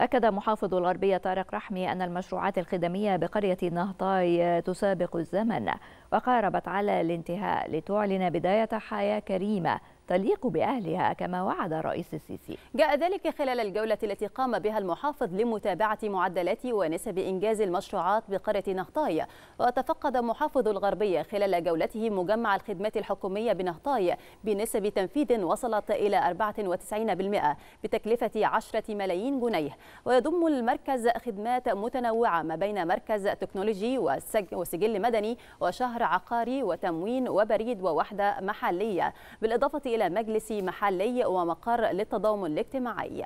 أكد محافظ الغربية طارق رحمي أن المشروعات الخدمية بقرية نهطاي تسابق الزمن وقاربت على الانتهاء لتعلن بداية حياة كريمة تليق بأهلها كما وعد الرئيس السيسي جاء ذلك خلال الجولة التي قام بها المحافظ لمتابعة معدلات ونسب إنجاز المشروعات بقرية نهطاي وتفقد محافظ الغربية خلال جولته مجمع الخدمات الحكومية بنهطاي بنسب تنفيذ وصلت إلى 94% بتكلفة 10 ملايين جنيه ويضم المركز خدمات متنوعة ما بين مركز تكنولوجي وسجل مدني وشهر شهر عقاري وتموين وبريد ووحدة محلية بالإضافة إلى مجلس محلي ومقر للتضامن الاجتماعي